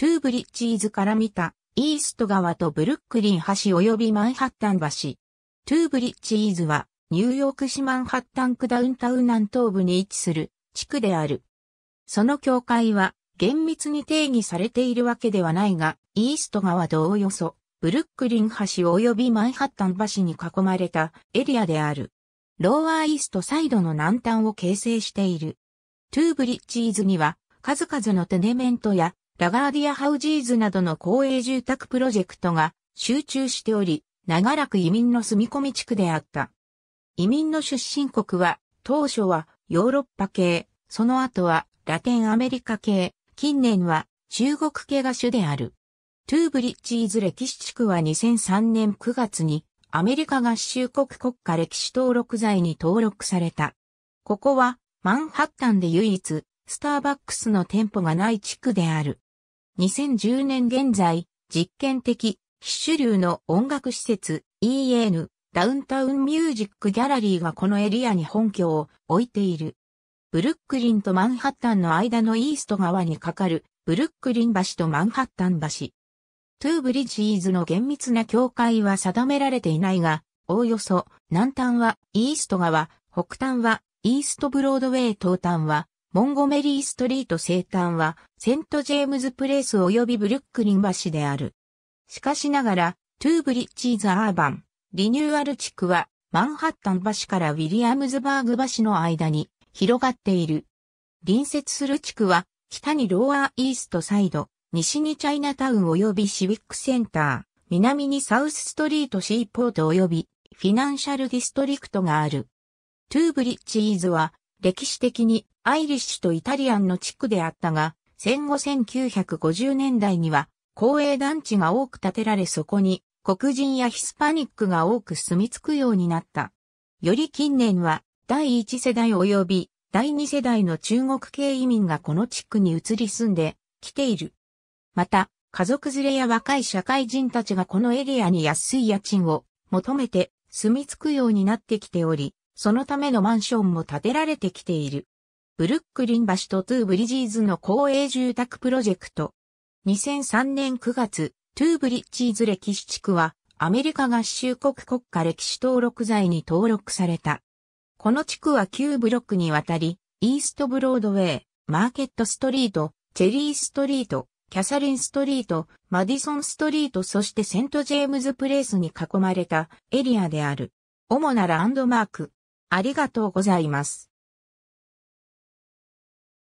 トゥーブリッジーズから見た、イースト川とブルックリン橋及びマンハッタン橋。トゥーブリッジーズは、ニューヨーク市マンハッタン区ダウンタウン南東部に位置する地区である。その境界は、厳密に定義されているわけではないが、イースト川とおよそ、ブルックリン橋及びマンハッタン橋に囲まれたエリアである。ローアーイーストサイドの南端を形成している。トゥーブリッジーズには、数々のテネメントやラガーディアハウジーズなどの公営住宅プロジェクトが集中しており、長らく移民の住み込み地区であった。移民の出身国は、当初はヨーロッパ系、その後はラテンアメリカ系、近年は中国系が主である。トゥーブリッジーズ歴史地区は2003年9月にアメリカ合衆国国家歴史登録財に登録された。ここはマンハッタンで唯一スターバックスの店舗がない地区である。2010年現在、実験的、必主流の音楽施設 EN ダウンタウンミュージックギャラリーがこのエリアに本拠を置いている。ブルックリンとマンハッタンの間のイースト側に架かるブルックリン橋とマンハッタン橋。トゥーブリッジーズの厳密な境界は定められていないが、おおよそ南端はイースト側、北端はイーストブロードウェイ東端はモンゴメリーストリート生誕は、セントジェームズプレイス及びブルックリン橋である。しかしながら、トゥーブリッジーズアーバン、リニューアル地区は、マンハッタン橋からウィリアムズバーグ橋の間に広がっている。隣接する地区は、北にローアーイーストサイド、西にチャイナタウン及びシビックセンター、南にサウスストリートシーポート及びフィナンシャルディストリクトがある。トゥーブリッジーズは歴史的にアイリッシュとイタリアンの地区であったが、戦後1950年代には、公営団地が多く建てられそこに黒人やヒスパニックが多く住み着くようになった。より近年は第1世代及び第2世代の中国系移民がこの地区に移り住んできている。また、家族連れや若い社会人たちがこのエリアに安い家賃を求めて住み着くようになってきており、そのためのマンションも建てられてきている。ブルックリン橋とトゥーブリジーズの公営住宅プロジェクト。2003年9月、トゥーブリッジーズ歴史地区は、アメリカ合衆国国家歴史登録財に登録された。この地区は9ブロックにわたり、イーストブロードウェイ、マーケットストリート、チェリーストリート、キャサリンストリート、マディソンストリートそしてセントジェームズプレイスに囲まれたエリアである。主なランドマーク。ありがとうございます。